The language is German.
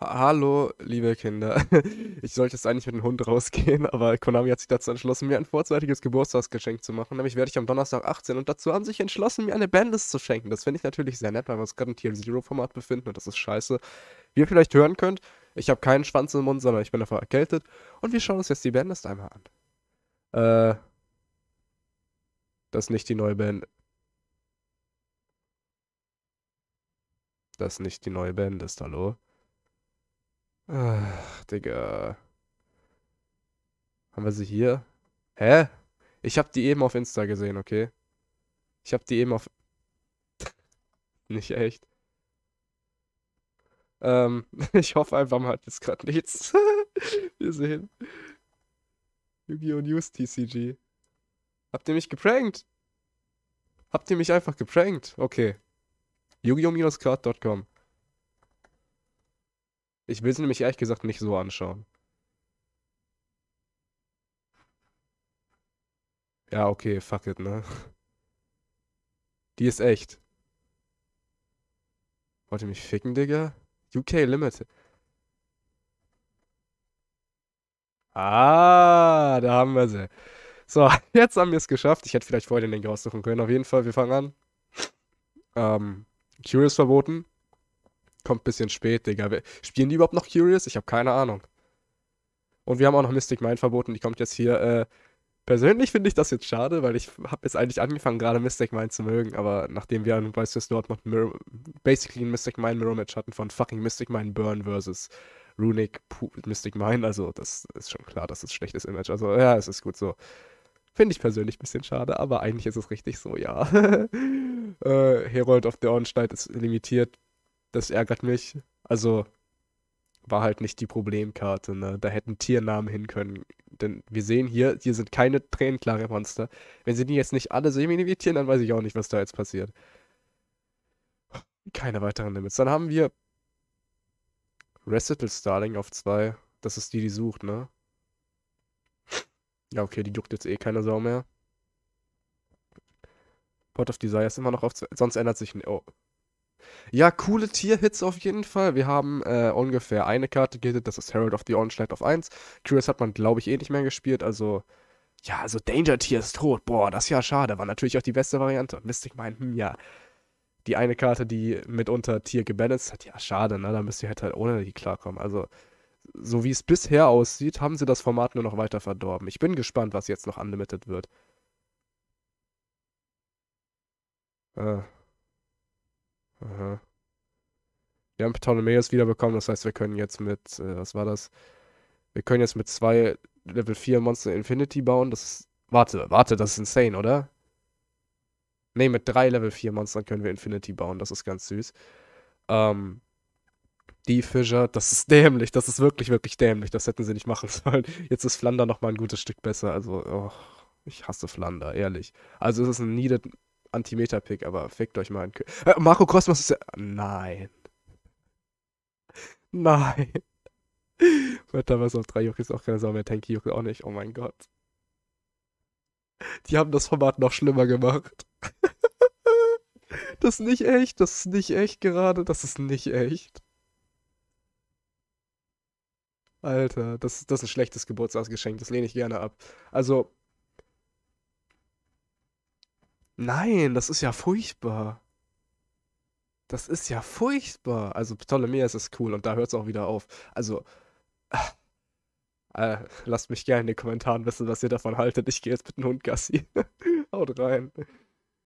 Hallo, liebe Kinder. Ich sollte jetzt eigentlich mit dem Hund rausgehen, aber Konami hat sich dazu entschlossen, mir ein vorzeitiges Geburtstagsgeschenk zu machen. Nämlich werde ich am Donnerstag 18 und dazu haben sich entschlossen, mir eine Bandlist zu schenken. Das finde ich natürlich sehr nett, weil wir uns gerade im Tier Zero Format befinden und das ist scheiße. Wie ihr vielleicht hören könnt, ich habe keinen Schwanz im Mund, sondern ich bin einfach erkältet. Und wir schauen uns jetzt die Bandlist einmal an. Äh. Das ist nicht die neue Band. Das ist nicht die neue Bandlist, hallo? Ach, Digga. Haben wir sie hier? Hä? Ich hab die eben auf Insta gesehen, okay? Ich hab die eben auf... Nicht echt. Ähm, ich hoffe einfach, mal, hat jetzt gerade nichts. wir sehen. Yu-Gi-Oh! News TCG. Habt ihr mich geprankt? Habt ihr mich einfach geprankt? Okay. Yu-Gi-Oh! cardcom ich will sie nämlich ehrlich gesagt nicht so anschauen. Ja, okay, fuck it, ne? Die ist echt. Wollt ihr mich ficken, Digga? UK Limited. Ah, da haben wir sie. So, jetzt haben wir es geschafft. Ich hätte vielleicht vorher den Link raussuchen können. Auf jeden Fall, wir fangen an. Ähm, Curious verboten kommt ein bisschen spät, Digga. Spielen die überhaupt noch Curious? Ich habe keine Ahnung. Und wir haben auch noch Mystic Mind verboten, die kommt jetzt hier. Äh, persönlich finde ich das jetzt schade, weil ich habe jetzt eigentlich angefangen, gerade Mystic Mind zu mögen, aber nachdem wir ein Weißes Dortmund Mirror, basically ein Mystic Mind Mirror Match hatten von fucking Mystic Mind Burn versus Runic Mystic Mind, also das ist schon klar, das ist ein schlechtes Image. Also ja, es ist gut so. Finde ich persönlich ein bisschen schade, aber eigentlich ist es richtig so, ja. äh, Herald of the Ornstein ist limitiert das ärgert mich. Also war halt nicht die Problemkarte. Ne? Da hätten Tiernamen hin können. Denn wir sehen hier, hier sind keine tränenklare Monster. Wenn sie die jetzt nicht alle seminivieren, dann weiß ich auch nicht, was da jetzt passiert. Keine weiteren Limits. Dann haben wir Recital Starling auf 2. Das ist die, die sucht, ne? Ja, okay, die juckt jetzt eh keine Sau mehr. Pot of Desire ist immer noch auf 2. Sonst ändert sich. Oh, ja, coole Tier-Hits auf jeden Fall. Wir haben äh, ungefähr eine Karte gehittet, das ist Herald of the Ornstein auf 1. Curious hat man, glaube ich, eh nicht mehr gespielt, also ja, also Danger Tier ist tot. Boah, das ist ja schade. War natürlich auch die beste Variante. Mystic meint, hm, ja. Die eine Karte, die mitunter Tier gebalanced hat, ja, schade, ne? Da müsst ihr halt, halt ohne die klarkommen. Also, so wie es bisher aussieht, haben sie das Format nur noch weiter verdorben. Ich bin gespannt, was jetzt noch unlimited wird. Äh, Aha. Wir haben Ptolemäus wiederbekommen, das heißt, wir können jetzt mit, äh, was war das? Wir können jetzt mit zwei Level 4 Monster Infinity bauen. Das ist, warte, warte, das ist insane, oder? Ne, mit drei Level 4 Monstern können wir Infinity bauen, das ist ganz süß. Ähm, die Fischer, das ist dämlich, das ist wirklich, wirklich dämlich, das hätten sie nicht machen sollen. Jetzt ist Flander nochmal ein gutes Stück besser, also, oh, ich hasse Flander, ehrlich. Also es ist ein needed Antimeter-Pick, aber fickt euch mal. Äh, Marco Kosmos ist ja. Nein. Nein. Wetter was auf drei Jokis auch keine Sau mehr, Tanky Juck auch nicht. Oh mein Gott. Die haben das Format noch schlimmer gemacht. das ist nicht echt, das ist nicht echt gerade, das ist nicht echt. Alter, das, das ist ein schlechtes Geburtstagsgeschenk, das lehne ich gerne ab. Also, Nein, das ist ja furchtbar. Das ist ja furchtbar. Also Ptolemäus ist cool und da hört es auch wieder auf. Also, äh, lasst mich gerne in den Kommentaren wissen, was ihr davon haltet. Ich gehe jetzt mit dem Hund Gassi. Haut rein.